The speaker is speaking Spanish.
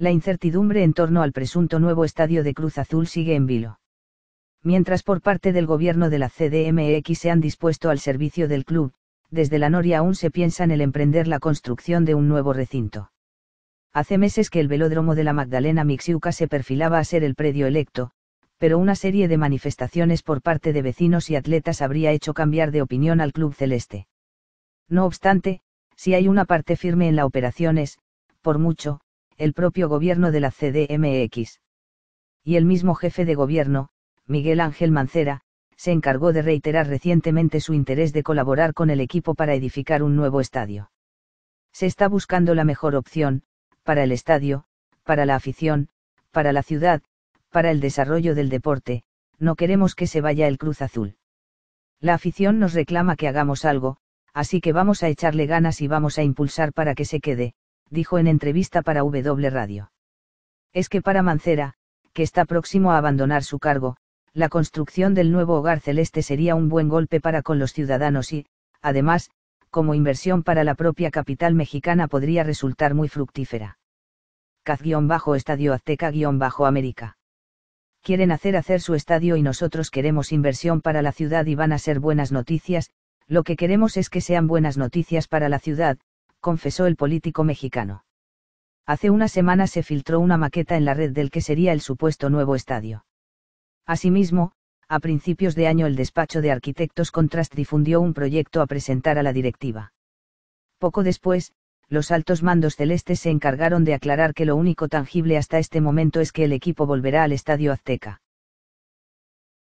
La incertidumbre en torno al presunto nuevo estadio de Cruz Azul sigue en vilo. Mientras por parte del gobierno de la CDMX se han dispuesto al servicio del club, desde la Noria aún se piensa en el emprender la construcción de un nuevo recinto. Hace meses que el velódromo de la Magdalena Mixiuca se perfilaba a ser el predio electo, pero una serie de manifestaciones por parte de vecinos y atletas habría hecho cambiar de opinión al club celeste. No obstante, si hay una parte firme en la operación es, por mucho, el propio gobierno de la CDMX. Y el mismo jefe de gobierno, Miguel Ángel Mancera, se encargó de reiterar recientemente su interés de colaborar con el equipo para edificar un nuevo estadio. Se está buscando la mejor opción, para el estadio, para la afición, para la ciudad, para el desarrollo del deporte, no queremos que se vaya el Cruz Azul. La afición nos reclama que hagamos algo, así que vamos a echarle ganas y vamos a impulsar para que se quede, dijo en entrevista para W Radio. Es que para Mancera, que está próximo a abandonar su cargo, la construcción del nuevo hogar celeste sería un buen golpe para con los ciudadanos y, además, como inversión para la propia capital mexicana podría resultar muy fructífera. Caz-Estadio Azteca-América. Quieren hacer hacer su estadio y nosotros queremos inversión para la ciudad y van a ser buenas noticias, lo que queremos es que sean buenas noticias para la ciudad, confesó el político mexicano. Hace una semana se filtró una maqueta en la red del que sería el supuesto nuevo estadio. Asimismo, a principios de año el despacho de arquitectos Contrast difundió un proyecto a presentar a la directiva. Poco después, los altos mandos celestes se encargaron de aclarar que lo único tangible hasta este momento es que el equipo volverá al Estadio Azteca.